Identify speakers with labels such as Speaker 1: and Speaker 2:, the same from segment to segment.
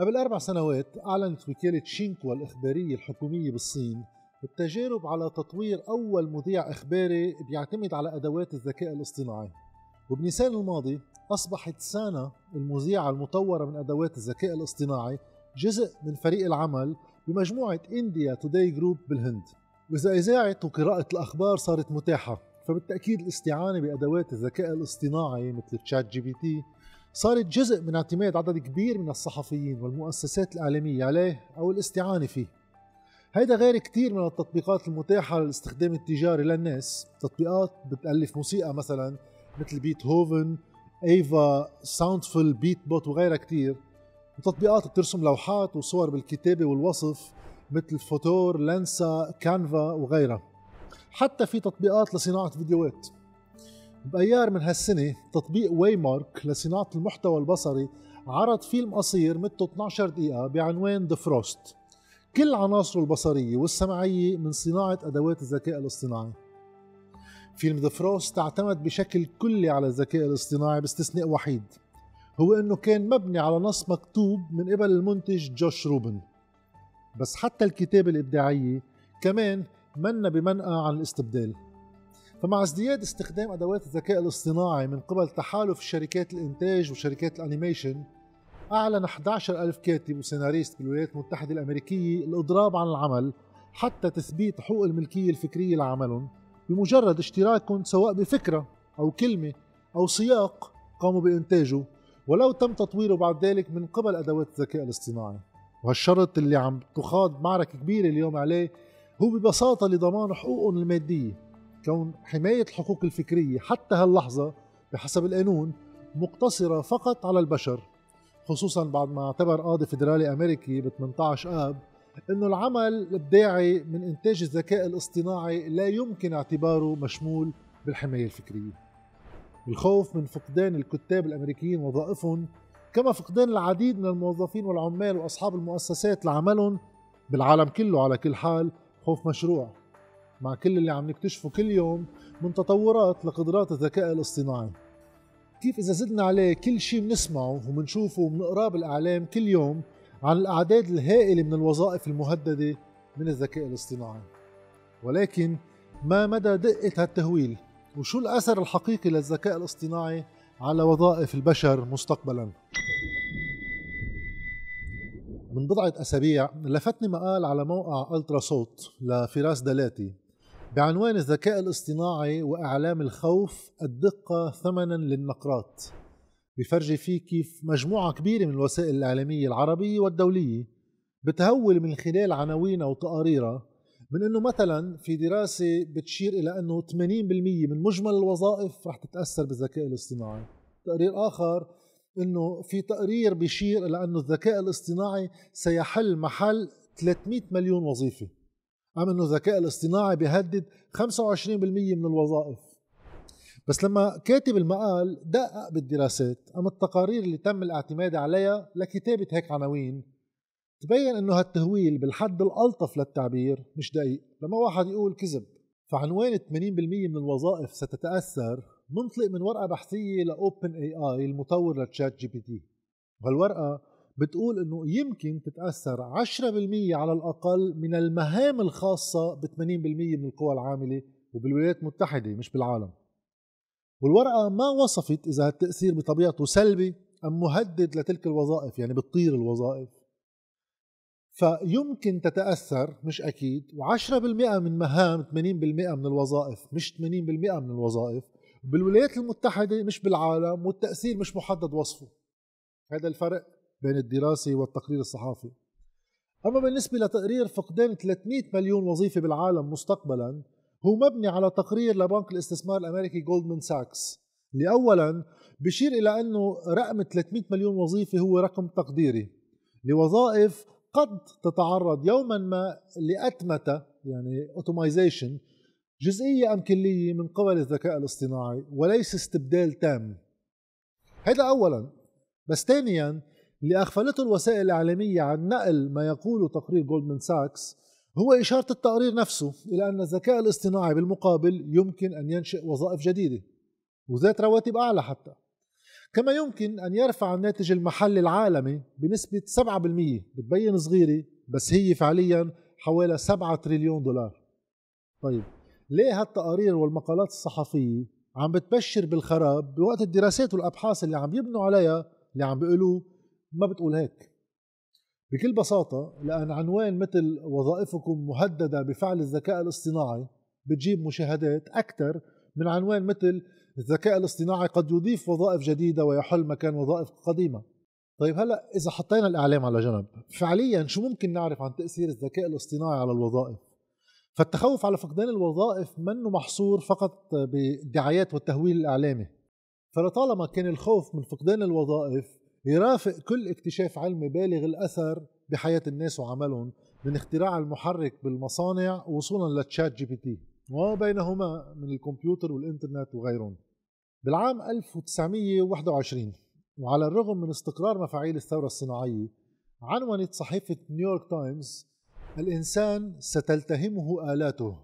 Speaker 1: قبل أربع سنوات أعلنت وكالة شينكوا الإخبارية الحكومية بالصين التجارب على تطوير أول مذيع إخباري بيعتمد على أدوات الذكاء الاصطناعي وبنيسان الماضي أصبحت سانا المذيعة المطورة من أدوات الذكاء الاصطناعي جزء من فريق العمل بمجموعة إنديا توداي جروب بالهند وإذا إذاعة وقراءة الأخبار صارت متاحة فبالتأكيد الاستعانة بأدوات الذكاء الاصطناعي مثل تشات جي بي تي صارت جزء من اعتماد عدد كبير من الصحفيين والمؤسسات الإعلامية عليه أو الاستعانة فيه هيدا غير كتير من التطبيقات المتاحة للاستخدام التجاري للناس تطبيقات بتألف موسيقى مثلا مثل بيت هوفن ايفا ساوندفل بيت بوت وغيرها كتير وتطبيقات بترسم لوحات وصور بالكتابة والوصف مثل فوتور لانسا كانفا وغيرها حتى في تطبيقات لصناعة فيديوهات بأيار من هالسنة تطبيق ويمارك لصناعة المحتوى البصري عرض فيلم قصير مدته 12 دقيقة بعنوان ذا فروست كل عناصره البصرية والسمعية من صناعة أدوات الذكاء الاصطناعي فيلم ذا فروست اعتمد بشكل كلي على الذكاء الاصطناعي باستثناء وحيد هو انه كان مبني على نص مكتوب من قبل المنتج جوش روبن بس حتى الكتابة الإبداعية كمان منا بمنأى عن الاستبدال فمع ازدياد استخدام أدوات الذكاء الاصطناعي من قبل تحالف شركات الإنتاج وشركات الأنيميشن أعلن 11000 كاتب وسيناريست بالولايات المتحدة الأمريكية الإضراب عن العمل حتى تثبيت حقوق الملكية الفكرية لعملهم بمجرد اشتراكهم سواء بفكرة أو كلمة أو سياق قاموا بإنتاجه ولو تم تطويره بعد ذلك من قبل أدوات الذكاء الاصطناعي وهالشرط اللي عم تخاض معركة كبيرة اليوم عليه هو ببساطة لضمان حقوقهم المادية كون حماية الحقوق الفكرية حتى هاللحظة بحسب القانون مقتصرة فقط على البشر خصوصا بعد ما اعتبر قاضي فدرالي أمريكي ب 18 آب أنه العمل الإبداعي من إنتاج الذكاء الاصطناعي لا يمكن اعتباره مشمول بالحماية الفكرية الخوف من فقدان الكتاب الأمريكيين وظائفهم كما فقدان العديد من الموظفين والعمال وأصحاب المؤسسات لعملهم بالعالم كله على كل حال خوف مشروع مع كل اللي عم نكتشفه كل يوم من تطورات لقدرات الذكاء الاصطناعي كيف إذا زدنا عليه كل شيء بنسمعه وبنشوفه وبنقراه بالإعلام كل يوم عن الأعداد الهائلة من الوظائف المهددة من الذكاء الاصطناعي ولكن ما مدى دقة هالتهويل وشو الأثر الحقيقي للذكاء الاصطناعي على وظائف البشر مستقبلا من بضعة أسابيع لفتني مقال على موقع ألترا صوت لفراس دلاتي بعنوان الذكاء الاصطناعي وأعلام الخوف الدقة ثمنا للنقرات بفرجي فيه كيف مجموعة كبيرة من الوسائل الإعلامية العربية والدولية بتهول من خلال عناوينها وتقاريرها من انه مثلا في دراسة بتشير الى انه 80% من مجمل الوظائف رح تتأثر بالذكاء الاصطناعي تقرير اخر انه في تقرير بيشير الى انه الذكاء الاصطناعي سيحل محل 300 مليون وظيفه عم انه الذكاء الاصطناعي بيهدد 25% من الوظائف بس لما كاتب المقال دقق بالدراسات ام التقارير اللي تم الاعتماد عليها لكتابة هيك عناوين تبين انه هالتهويل بالحد الالطف للتعبير مش دقيق لما واحد يقول كذب فعنوان 80% من الوظائف ستتاثر منطلق من ورقه بحثيه لاوبن اي اي المطور لتشات جي بي تي وهالورقه بتقول انه يمكن تتاثر 10% على الاقل من المهام الخاصه ب 80% من القوى العامله وبالولايات المتحده مش بالعالم. والورقه ما وصفت اذا هالتاثير بطبيعته سلبي ام مهدد لتلك الوظائف يعني بتطير الوظائف. فيمكن تتاثر مش اكيد و10% من مهام 80% من الوظائف مش 80% من الوظائف بالولايات المتحده مش بالعالم والتاثير مش محدد وصفه. هذا الفرق بين الدراسة والتقرير الصحافي أما بالنسبة لتقرير فقدان 300 مليون وظيفة بالعالم مستقبلا هو مبني على تقرير لبنك الاستثمار الأمريكي جولدمان ساكس اللي أولا بشير إلى أنه رقم 300 مليون وظيفة هو رقم تقديري لوظائف قد تتعرض يوما ما لأتمتة يعني اوتومايزيشن جزئية أم كلية من قبل الذكاء الاصطناعي وليس استبدال تام هذا أولا بس ثانيا اللي أغفلته الوسائل الإعلامية عن نقل ما يقوله تقرير جولدمان ساكس هو إشارة التقرير نفسه إلى أن الذكاء الاصطناعي بالمقابل يمكن أن ينشئ وظائف جديدة وذات رواتب أعلى حتى كما يمكن أن يرفع الناتج المحلي العالمي بنسبة 7% بتبين صغيرة بس هي فعليا حوالي 7 تريليون دولار طيب ليه هالتقارير والمقالات الصحفية عم بتبشر بالخراب بوقت الدراسات والأبحاث اللي عم يبنوا عليها اللي عم بيقولوه ما بتقول هيك بكل بساطة لأن عنوان مثل وظائفكم مهددة بفعل الذكاء الاصطناعي بتجيب مشاهدات أكثر من عنوان مثل الذكاء الاصطناعي قد يضيف وظائف جديدة ويحل مكان وظائف قديمة طيب هلا إذا حطينا الإعلام على جنب فعليا شو ممكن نعرف عن تأثير الذكاء الاصطناعي على الوظائف فالتخوف على فقدان الوظائف منه محصور فقط بالدعايات والتهويل الإعلامي فلطالما كان الخوف من فقدان الوظائف يرافق كل اكتشاف علمي بالغ الأثر بحياة الناس وعملهم من اختراع المحرك بالمصانع وصولا لتشات جي بي تي وبينهما من الكمبيوتر والإنترنت وغيرهم بالعام 1921 وعلى الرغم من استقرار مفاعيل الثورة الصناعية عنونت صحيفة نيويورك تايمز الإنسان ستلتهمه آلاته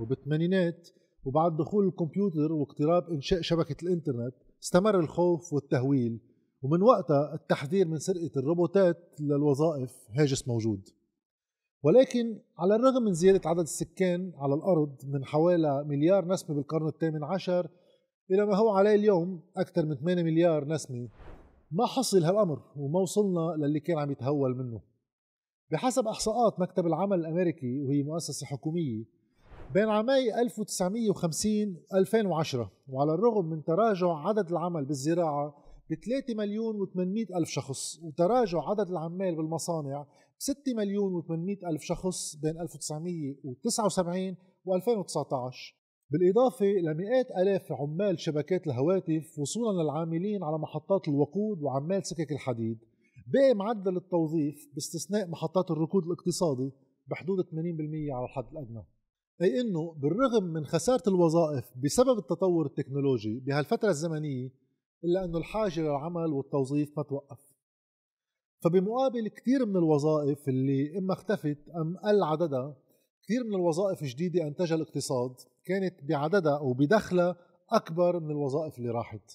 Speaker 1: وبالثمانينات وبعد دخول الكمبيوتر واقتراب إنشاء شبكة الإنترنت استمر الخوف والتهويل ومن وقتها التحذير من سرقة الروبوتات للوظائف هاجس موجود ولكن على الرغم من زيادة عدد السكان على الأرض من حوالي مليار نسمة بالقرن الثامن عشر إلى ما هو عليه اليوم أكثر من 8 مليار نسمة ما حصل هالأمر وما وصلنا للي كان عم يتهول منه بحسب إحصاءات مكتب العمل الأمريكي وهي مؤسسة حكومية بين عامي 1950 و 2010 وعلى الرغم من تراجع عدد العمل بالزراعة ب 3 مليون و800 ألف شخص وتراجع عدد العمال بالمصانع ب 6 مليون و800 ألف شخص بين 1979 و 2019 بالإضافة لمئات ألاف عمال شبكات الهواتف وصولا للعاملين على محطات الوقود وعمال سكك الحديد باقي معدل التوظيف باستثناء محطات الركود الاقتصادي بحدود 80% على الحد الأدنى أي أنه بالرغم من خسارة الوظائف بسبب التطور التكنولوجي بهالفترة الزمنية إلا أنه الحاجة للعمل والتوظيف ما توقف فبمقابل كثير من الوظائف اللي إما اختفت أم قل عددها كثير من الوظائف الجديدة أنتجها الاقتصاد كانت بعددها أو بدخلها أكبر من الوظائف اللي راحت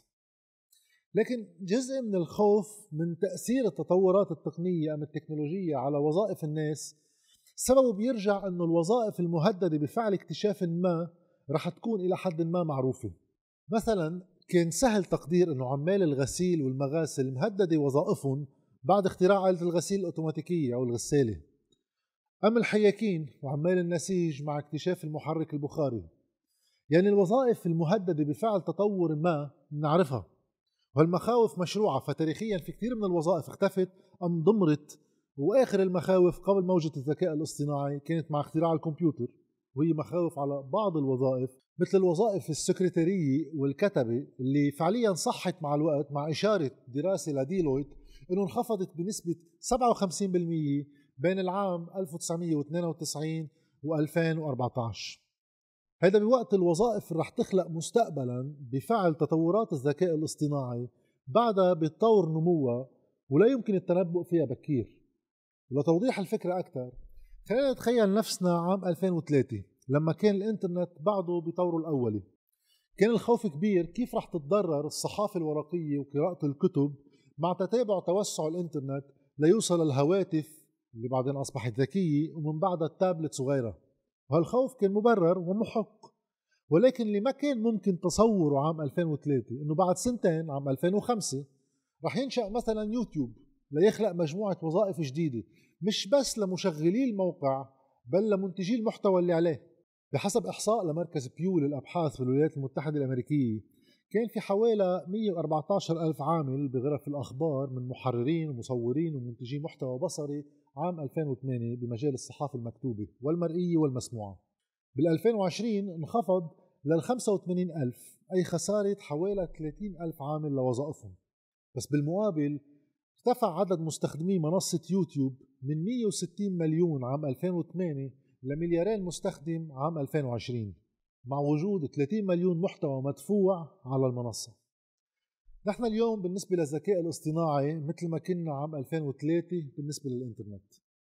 Speaker 1: لكن جزء من الخوف من تأثير التطورات التقنية أم التكنولوجية على وظائف الناس سببه بيرجع أنه الوظائف المهددة بفعل اكتشاف ما رح تكون إلى حد ما معروفة مثلا كان سهل تقدير انه عمال الغسيل والمغاسل مهدده وظائفهم بعد اختراع آلة الغسيل الاوتوماتيكية او الغسالة. اما الحياكين وعمال النسيج مع اكتشاف المحرك البخاري. يعني الوظائف المهددة بفعل تطور ما نعرفها. وهالمخاوف مشروعة فتاريخيا في كثير من الوظائف اختفت أم ضمرت وآخر المخاوف قبل موجة الذكاء الاصطناعي كانت مع اختراع الكمبيوتر وهي مخاوف على بعض الوظائف مثل الوظائف السكرتيرية والكتبة اللي فعليا صحت مع الوقت مع إشارة دراسة لديلويت أنه انخفضت بنسبة 57% بين العام 1992 و 2014 هذا بوقت الوظائف اللي رح تخلق مستقبلا بفعل تطورات الذكاء الاصطناعي بعدها بتطور نموها ولا يمكن التنبؤ فيها بكير ولتوضيح الفكرة أكثر خلينا نتخيل نفسنا عام 2003 لما كان الانترنت بعده بطوره الاولي كان الخوف كبير كيف رح تتضرر الصحافة الورقية وقراءة الكتب مع تتابع توسع الانترنت ليوصل الهواتف اللي بعدين أصبحت ذكية ومن بعدها التابلت صغيرة وهالخوف كان مبرر ومحق ولكن اللي ما كان ممكن تصوره عام 2003 انه بعد سنتين عام 2005 رح ينشأ مثلا يوتيوب ليخلق مجموعة وظائف جديدة مش بس لمشغلي الموقع بل لمنتجي المحتوى اللي عليه بحسب إحصاء لمركز بيو للأبحاث في الولايات المتحدة الأمريكية كان في حوالي 114 ألف عامل بغرف الأخبار من محررين ومصورين ومنتجي محتوى بصري عام 2008 بمجال الصحافة المكتوبة والمرئية والمسموعة بال 2020 انخفض لل 85 ألف أي خسارة حوالي 30 ألف عامل لوظائفهم بس بالمقابل ارتفع عدد مستخدمي منصة يوتيوب من 160 مليون عام 2008 لملياري المستخدم عام 2020 مع وجود 30 مليون محتوى مدفوع على المنصة نحن اليوم بالنسبة للذكاء الاصطناعي مثل ما كنا عام 2003 بالنسبة للإنترنت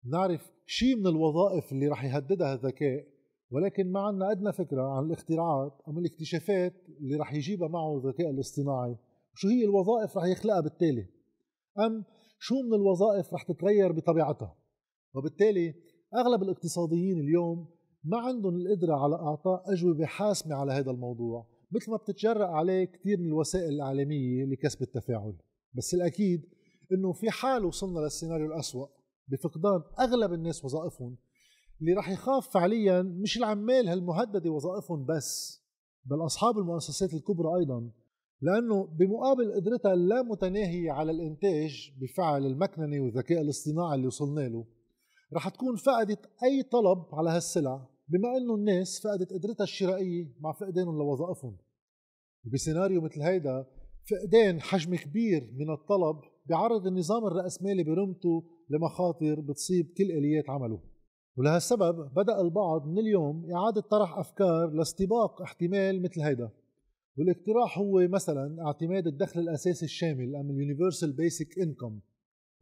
Speaker 1: نعرف شيء من الوظائف اللي رح يهددها الذكاء ولكن ما عندنا أدنى فكرة عن الاختراعات أو الاكتشافات اللي رح يجيبها معه الذكاء الاصطناعي وشو هي الوظائف رح يخلقها بالتالي أم شو من الوظائف رح تتغير بطبيعتها وبالتالي اغلب الاقتصاديين اليوم ما عندهم القدره على اعطاء اجوبه حاسمه على هذا الموضوع مثل ما بتتجرأ عليه كثير من الوسائل الاعلاميه لكسب التفاعل بس الاكيد انه في حال وصلنا للسيناريو الاسوأ بفقدان اغلب الناس وظائفهم اللي راح يخاف فعليا مش العمال هالمهدده وظائفهم بس بل اصحاب المؤسسات الكبرى ايضا لانه بمقابل قدرتها اللامتناهيه على الانتاج بفعل المكننه والذكاء الاصطناعي اللي وصلنا له رح تكون فقدت أي طلب على هالسلع بما أنه الناس فقدت قدرتها الشرائية مع فقدانهم لوظائفهم وبسيناريو مثل هيدا فقدان حجم كبير من الطلب بيعرض النظام الرأسمالي برمته لمخاطر بتصيب كل آليات عمله ولهالسبب بدأ البعض من اليوم إعادة طرح أفكار لاستباق احتمال مثل هيدا والاقتراح هو مثلا اعتماد الدخل الأساسي الشامل أم اليونيفرسال بيسك انكم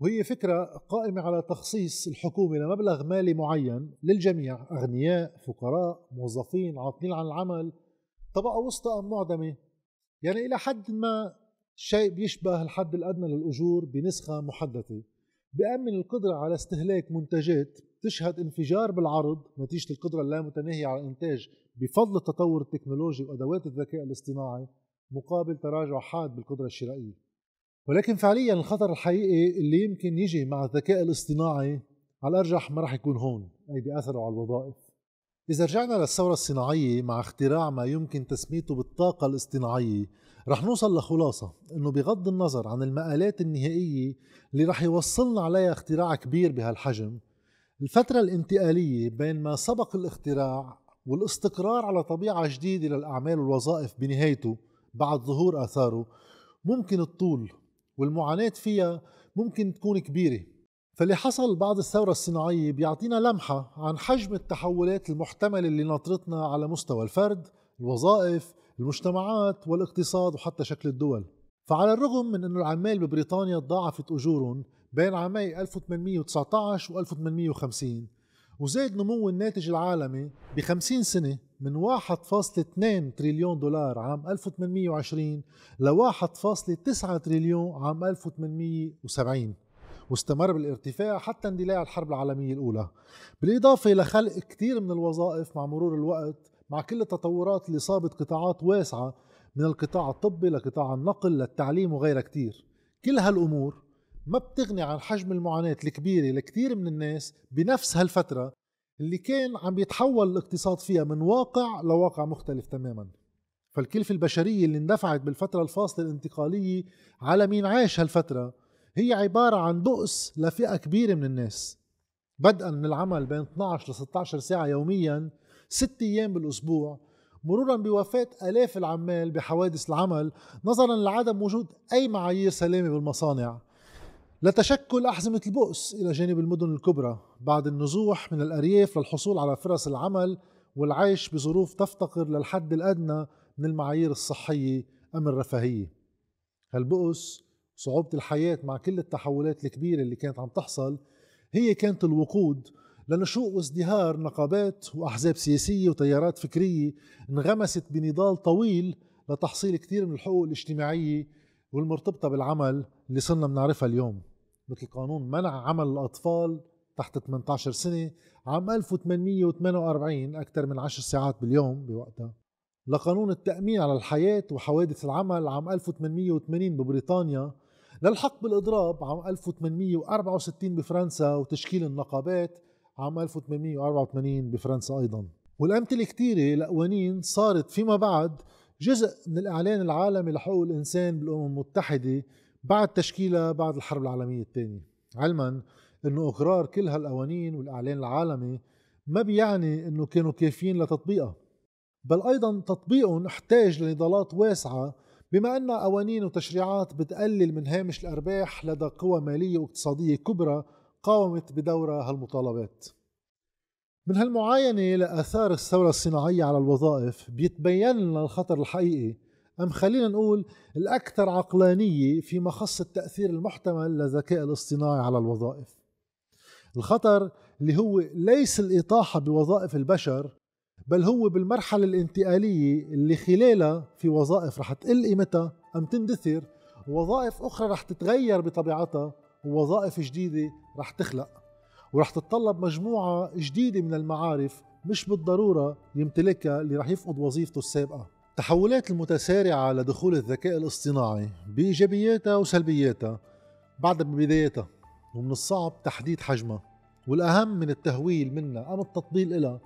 Speaker 1: وهي فكرة قائمة على تخصيص الحكومة لمبلغ مالي معين للجميع أغنياء فقراء موظفين عاطلين عن العمل طبقة وسطى أم معدمة يعني إلى حد ما شيء بيشبه الحد الأدنى للأجور بنسخة محدثة بأمن القدرة على استهلاك منتجات تشهد انفجار بالعرض نتيجة القدرة اللامتناهية على الإنتاج بفضل التطور التكنولوجي وأدوات الذكاء الاصطناعي مقابل تراجع حاد بالقدرة الشرائية ولكن فعليا الخطر الحقيقي اللي يمكن يجي مع الذكاء الاصطناعي على الارجح ما راح يكون هون اي باثره على الوظائف اذا رجعنا للثوره الصناعيه مع اختراع ما يمكن تسميته بالطاقه الاصطناعيه رح نوصل لخلاصه انه بغض النظر عن المآلات النهائيه اللي رح يوصلنا عليها اختراع كبير بهالحجم الفترة الانتقالية بين ما سبق الاختراع والاستقرار على طبيعة جديدة للأعمال والوظائف بنهايته بعد ظهور آثاره ممكن تطول والمعاناة فيها ممكن تكون كبيرة فاللي حصل بعد الثورة الصناعية بيعطينا لمحة عن حجم التحولات المحتملة اللي ناطرتنا على مستوى الفرد الوظائف المجتمعات والاقتصاد وحتى شكل الدول فعلى الرغم من أنه العمال ببريطانيا تضاعفت أجورهم بين عامي 1819 و 1850 وزاد نمو الناتج العالمي ب 50 سنة من 1.2 تريليون دولار عام 1820 ل 1.9 تريليون عام 1870 واستمر بالارتفاع حتى اندلاع الحرب العالمية الأولى بالإضافة الى خلق كثير من الوظائف مع مرور الوقت مع كل التطورات اللي صابت قطاعات واسعة من القطاع الطبي لقطاع النقل للتعليم وغيرها كثير كل هالأمور ما بتغني عن حجم المعاناة الكبيرة لكثير من الناس بنفس هالفترة اللي كان عم يتحول الاقتصاد فيها من واقع لواقع مختلف تماما فالكلفة البشرية اللي اندفعت بالفترة الفاصلة الانتقالية على مين عاش هالفترة هي عبارة عن بؤس لفئة كبيرة من الناس بدءا من العمل بين 12 ل 16 ساعة يوميا ست أيام بالأسبوع مرورا بوفاة آلاف العمال بحوادث العمل نظرا لعدم وجود أي معايير سلامة بالمصانع لتشكل أحزمة البؤس إلى جانب المدن الكبرى بعد النزوح من الأرياف للحصول على فرص العمل والعيش بظروف تفتقر للحد الأدنى من المعايير الصحية أم الرفاهية هالبؤس صعوبة الحياة مع كل التحولات الكبيرة اللي كانت عم تحصل هي كانت الوقود لنشوء وازدهار نقابات وأحزاب سياسية وتيارات فكرية انغمست بنضال طويل لتحصيل كثير من الحقوق الاجتماعية والمرتبطة بالعمل اللي صرنا بنعرفها اليوم مثل قانون منع عمل الأطفال تحت 18 سنة عام 1848 أكثر من 10 ساعات باليوم بوقتها لقانون التأمين على الحياة وحوادث العمل عام 1880 ببريطانيا للحق بالإضراب عام 1864 بفرنسا وتشكيل النقابات عام 1884 بفرنسا أيضا والأمثلة كثيره لقوانين صارت فيما بعد جزء من الإعلان العالمي لحقوق الإنسان بالأمم المتحدة بعد تشكيلها بعد الحرب العالمية الثانية علما انه اقرار كل هالقوانين والاعلان العالمي ما بيعني انه كانوا كافيين لتطبيقها بل ايضا تطبيقهم احتاج لنضالات واسعه بما ان قوانين وتشريعات بتقلل من هامش الارباح لدى قوى ماليه واقتصاديه كبرى قاومت بدورها هالمطالبات من هالمعاينه لاثار الثوره الصناعيه على الوظائف بيتبين لنا الخطر الحقيقي أم خلينا نقول الأكثر عقلانية فيما خص التأثير المحتمل للذكاء الاصطناعي على الوظائف الخطر اللي هو ليس الإطاحة بوظائف البشر بل هو بالمرحلة الانتقالية اللي خلالها في وظائف رح تقل قيمتها أم تندثر ووظائف أخرى رح تتغير بطبيعتها ووظائف جديدة رح تخلق ورح تتطلب مجموعة جديدة من المعارف مش بالضرورة يمتلكها اللي رح يفقد وظيفته السابقة التحولات المتسارعة لدخول الذكاء الاصطناعي بإيجابياتها وسلبياتها بعد ببدايتها ومن الصعب تحديد حجمها والأهم من التهويل منها أم التطبيل إلها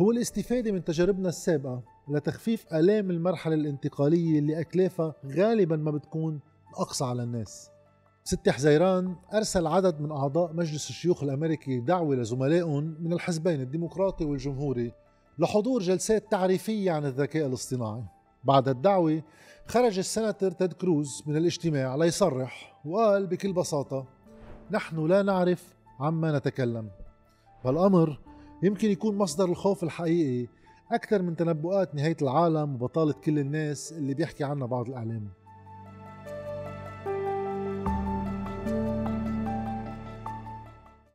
Speaker 1: هو الاستفادة من تجاربنا السابقة لتخفيف آلام المرحلة الانتقالية اللي أكلافها غالبا ما بتكون أقصى على الناس ستي حزيران أرسل عدد من أعضاء مجلس الشيوخ الأمريكي دعوة لزملائهم من الحزبين الديمقراطي والجمهوري لحضور جلسات تعريفية عن الذكاء الاصطناعي بعد الدعوة خرج السناتر تيد كروز من الاجتماع ليصرح وقال بكل بساطة نحن لا نعرف عما نتكلم فالأمر يمكن يكون مصدر الخوف الحقيقي أكثر من تنبؤات نهاية العالم وبطالة كل الناس اللي بيحكي عنها بعض الإعلام